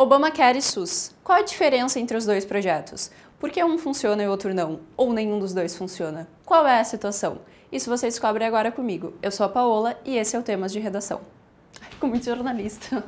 Obamacare e SUS. Qual a diferença entre os dois projetos? Por que um funciona e o outro não? Ou nenhum dos dois funciona? Qual é a situação? Isso você descobre agora comigo. Eu sou a Paola e esse é o Temas de Redação. Ai, fico muito jornalista.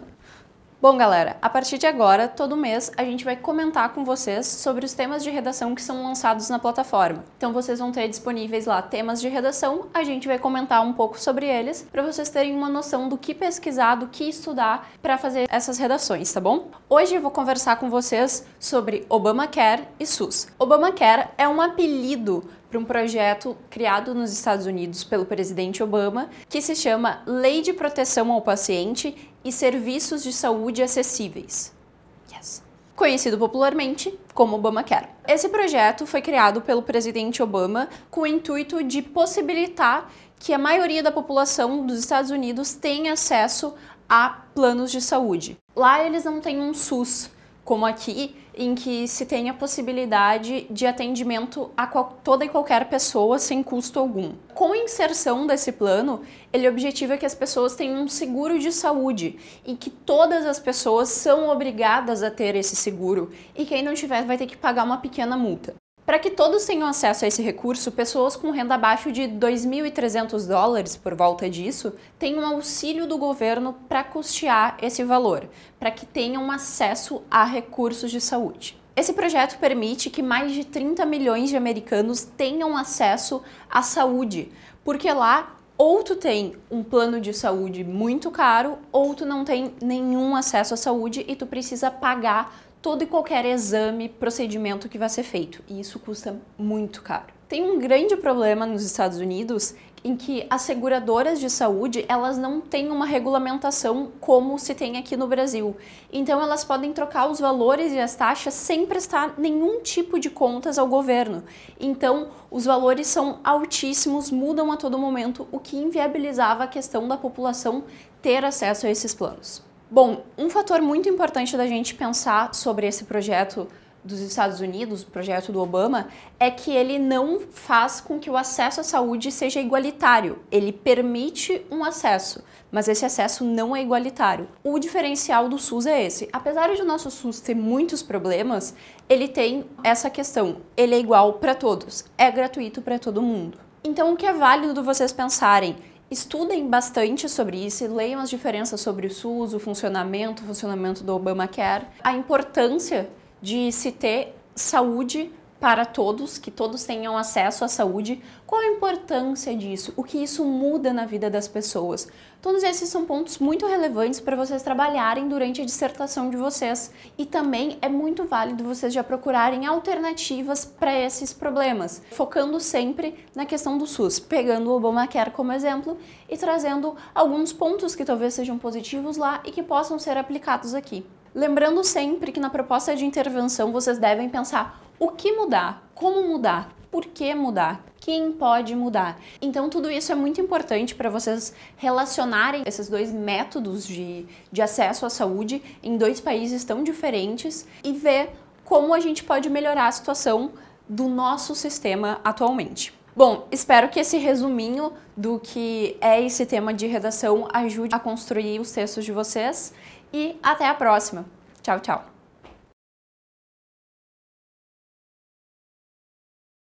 Bom, galera, a partir de agora, todo mês, a gente vai comentar com vocês sobre os temas de redação que são lançados na plataforma. Então, vocês vão ter disponíveis lá temas de redação, a gente vai comentar um pouco sobre eles, para vocês terem uma noção do que pesquisar, do que estudar para fazer essas redações, tá bom? Hoje eu vou conversar com vocês sobre Obamacare e SUS. Obamacare é um apelido para um projeto criado nos Estados Unidos pelo presidente Obama, que se chama Lei de Proteção ao Paciente e Serviços de Saúde Acessíveis. Yes conhecido popularmente como Obamacare. Esse projeto foi criado pelo presidente Obama com o intuito de possibilitar que a maioria da população dos Estados Unidos tenha acesso a planos de saúde. Lá eles não têm um SUS, como aqui, em que se tem a possibilidade de atendimento a qual, toda e qualquer pessoa sem custo algum. Com a inserção desse plano, ele objetiva é que as pessoas tenham um seguro de saúde e que todas as pessoas são obrigadas a ter esse seguro e quem não tiver vai ter que pagar uma pequena multa. Para que todos tenham acesso a esse recurso, pessoas com renda abaixo de 2.300 dólares, por volta disso, têm um auxílio do governo para custear esse valor, para que tenham acesso a recursos de saúde. Esse projeto permite que mais de 30 milhões de americanos tenham acesso à saúde, porque lá ou tu tem um plano de saúde muito caro, ou tu não tem nenhum acesso à saúde e tu precisa pagar todo e qualquer exame, procedimento que vai ser feito, e isso custa muito caro. Tem um grande problema nos Estados Unidos em que as seguradoras de saúde elas não têm uma regulamentação como se tem aqui no Brasil. Então elas podem trocar os valores e as taxas sem prestar nenhum tipo de contas ao governo. Então os valores são altíssimos, mudam a todo momento, o que inviabilizava a questão da população ter acesso a esses planos. Bom, um fator muito importante da gente pensar sobre esse projeto dos Estados Unidos, o projeto do Obama, é que ele não faz com que o acesso à saúde seja igualitário. Ele permite um acesso, mas esse acesso não é igualitário. O diferencial do SUS é esse. Apesar de o nosso SUS ter muitos problemas, ele tem essa questão. Ele é igual para todos, é gratuito para todo mundo. Então, o que é válido vocês pensarem estudem bastante sobre isso e leiam as diferenças sobre o SUS, o funcionamento, o funcionamento do Obamacare, a importância de se ter saúde para todos, que todos tenham acesso à saúde. Qual a importância disso? O que isso muda na vida das pessoas? Todos esses são pontos muito relevantes para vocês trabalharem durante a dissertação de vocês e também é muito válido vocês já procurarem alternativas para esses problemas, focando sempre na questão do SUS, pegando o Obamacare como exemplo e trazendo alguns pontos que talvez sejam positivos lá e que possam ser aplicados aqui. Lembrando sempre que na proposta de intervenção vocês devem pensar o que mudar, como mudar, por que mudar, quem pode mudar. Então, tudo isso é muito importante para vocês relacionarem esses dois métodos de, de acesso à saúde em dois países tão diferentes e ver como a gente pode melhorar a situação do nosso sistema atualmente. Bom, espero que esse resuminho do que é esse tema de redação ajude a construir os textos de vocês e até a próxima. Tchau, tchau.